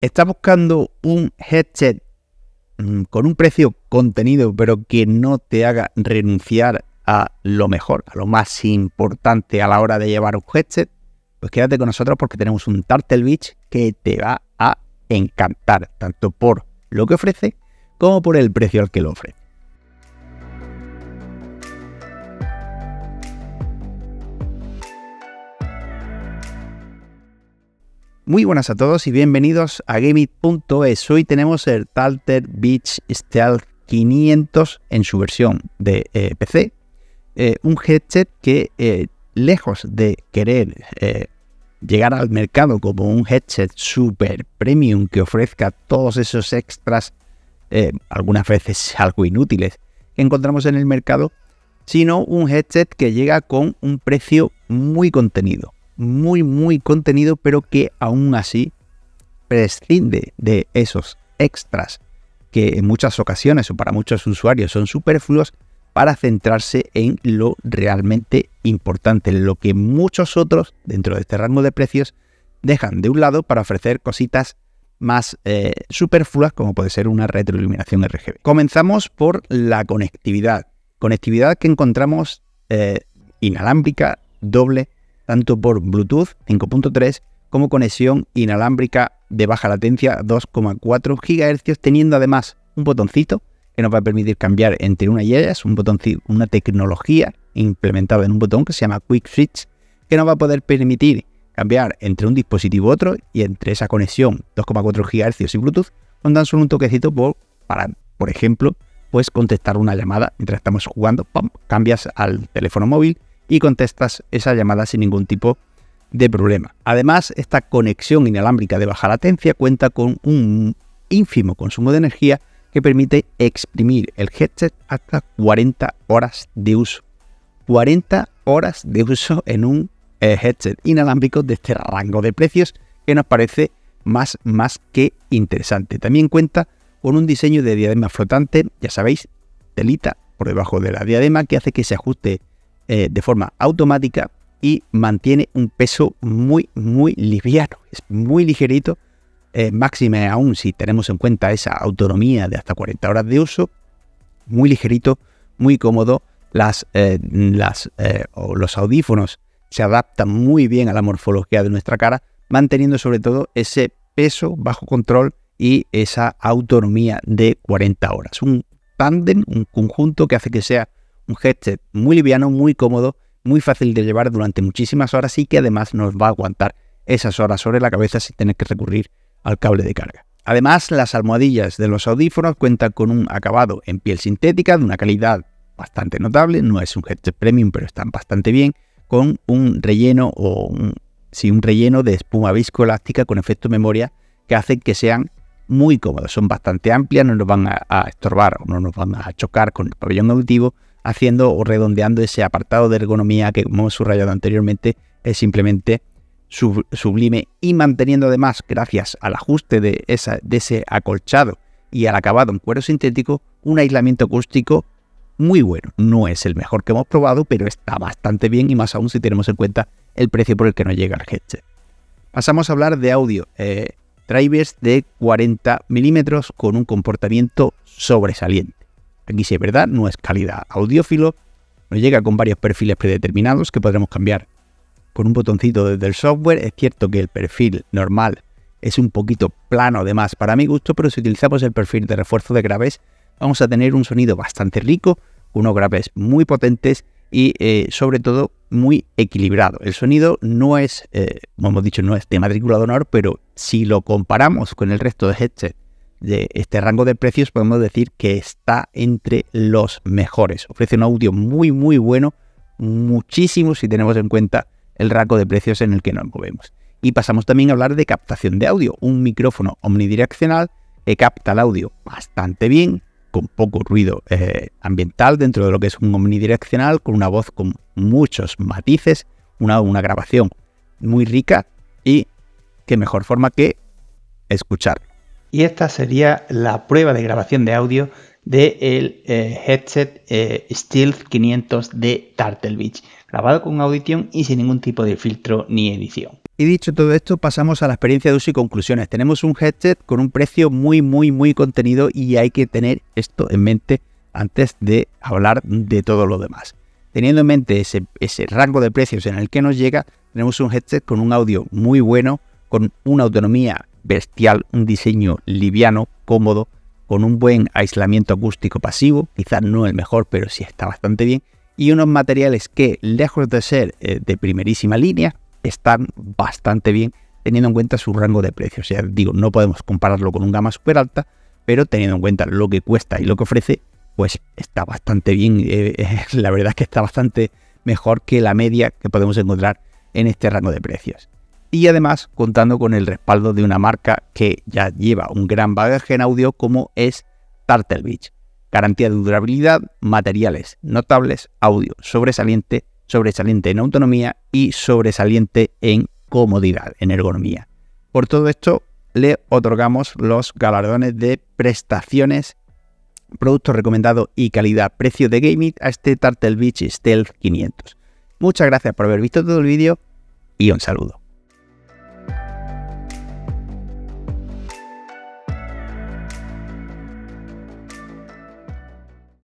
estás buscando un headset mm, con un precio contenido, pero que no te haga renunciar a lo mejor, a lo más importante a la hora de llevar un headset, pues quédate con nosotros porque tenemos un Turtle Beach que te va a encantar, tanto por lo que ofrece como por el precio al que lo ofrece. Muy buenas a todos y bienvenidos a Gameit.es. Hoy tenemos el Talter Beach Stealth 500 en su versión de eh, PC. Eh, un headset que, eh, lejos de querer llegar al mercado como un headset super premium que ofrezca todos esos extras, algunas veces algo inútiles, que encontramos en el mercado, sino un headset que llega con un precio muy contenido muy, muy contenido, pero que aún así prescinde de esos extras que en muchas ocasiones o para muchos usuarios son superfluos para centrarse en lo realmente importante, lo que muchos otros dentro de este rango de precios dejan de un lado para ofrecer cositas más eh, superfluas como puede ser una retroiluminación RGB. Comenzamos por la conectividad, conectividad que encontramos eh, inalámbrica, doble, tanto por Bluetooth 5.3 como conexión inalámbrica de baja latencia 2,4 GHz, teniendo además un botoncito que nos va a permitir cambiar entre una y ellas, un botoncito, una tecnología implementada en un botón que se llama Quick Switch, que nos va a poder permitir cambiar entre un dispositivo u otro y entre esa conexión 2,4 GHz y Bluetooth con tan solo un toquecito por, para, por ejemplo, pues contestar una llamada mientras estamos jugando, cambias al teléfono móvil y contestas esa llamada sin ningún tipo de problema. Además, esta conexión inalámbrica de baja latencia cuenta con un ínfimo consumo de energía que permite exprimir el headset hasta 40 horas de uso. 40 horas de uso en un eh, headset inalámbrico de este rango de precios que nos parece más, más que interesante. También cuenta con un diseño de diadema flotante, ya sabéis, telita por debajo de la diadema que hace que se ajuste eh, de forma automática y mantiene un peso muy, muy liviano, es muy ligerito, eh, máxime aún si tenemos en cuenta esa autonomía de hasta 40 horas de uso, muy ligerito, muy cómodo, las, eh, las eh, los audífonos se adaptan muy bien a la morfología de nuestra cara, manteniendo sobre todo ese peso bajo control y esa autonomía de 40 horas. Un tándem, un conjunto que hace que sea un headset muy liviano, muy cómodo, muy fácil de llevar durante muchísimas horas y que además nos va a aguantar esas horas sobre la cabeza sin tener que recurrir al cable de carga. Además, las almohadillas de los audífonos cuentan con un acabado en piel sintética de una calidad bastante notable, no es un headset premium, pero están bastante bien, con un relleno o un, un relleno de espuma viscoelástica con efecto memoria que hace que sean muy cómodos, son bastante amplias, no nos van a, a estorbar o no nos van a chocar con el pabellón auditivo haciendo o redondeando ese apartado de ergonomía que, como hemos subrayado anteriormente, es simplemente sublime y manteniendo además, gracias al ajuste de, ese acolchado y al acabado en cuero sintético, un aislamiento acústico muy bueno. No es el mejor que hemos probado, pero está bastante bien y más aún si tenemos en cuenta el precio por el que nos llega el headset. Pasamos a hablar de audio. Eh, drivers de 40 milímetros con un comportamiento sobresaliente. Aquí si es verdad, no es calidad. Audiófilo nos llega con varios perfiles predeterminados que podremos cambiar con un botoncito desde el software. Es cierto que el perfil normal es un poquito plano además para mi gusto, pero si utilizamos el perfil de refuerzo de graves, vamos a tener un sonido bastante rico, unos graves muy potentes y eh, sobre todo muy equilibrado. El sonido no es, eh, como hemos dicho, no es de matrícula de honor, pero si lo comparamos con el resto de headset de este rango de precios podemos decir que está entre los mejores. Ofrece un audio muy muy bueno, muchísimo si tenemos en cuenta el rango de precios en el que nos movemos. Y pasamos también a hablar de captación de audio, un micrófono omnidireccional que capta el audio bastante bien, con poco ruido eh, ambiental dentro de lo que es un omnidireccional, con una voz con muchos matices, una, una grabación muy rica y qué mejor forma que escuchar y esta sería la prueba de grabación de audio del eh, headset eh, Steel 500 de Turtle Beach, grabado con audición y sin ningún tipo de filtro ni edición. Y dicho todo esto, pasamos a la experiencia de uso y conclusiones. Tenemos un headset con un precio muy, muy, muy contenido y hay que tener esto en mente antes de hablar de todo lo demás. Teniendo en mente ese, ese rango de precios en el que nos llega, tenemos un headset con un audio muy bueno, con una autonomía bestial, un diseño liviano, cómodo, con un buen aislamiento acústico pasivo, quizás no el mejor, pero sí está bastante bien, y unos materiales que, lejos de ser eh, de primerísima línea, están bastante bien teniendo en cuenta su rango de precios. O sea, digo, no podemos compararlo con un gama super alta, pero teniendo en cuenta lo que cuesta y lo que ofrece, pues está bastante bien. Eh, eh, la verdad es que está bastante mejor que la media que podemos encontrar en este rango de precios y además contando con el respaldo de una marca que ya lleva un gran bagaje en audio como es Turtle Beach. Garantía de durabilidad, materiales notables, audio sobresaliente, sobresaliente en autonomía y sobresaliente en comodidad, en ergonomía. Por todo esto le otorgamos los galardones de prestaciones, producto recomendado y calidad-precio de gaming a este Turtle Beach Stealth 500. Muchas gracias por haber visto todo el vídeo y un saludo.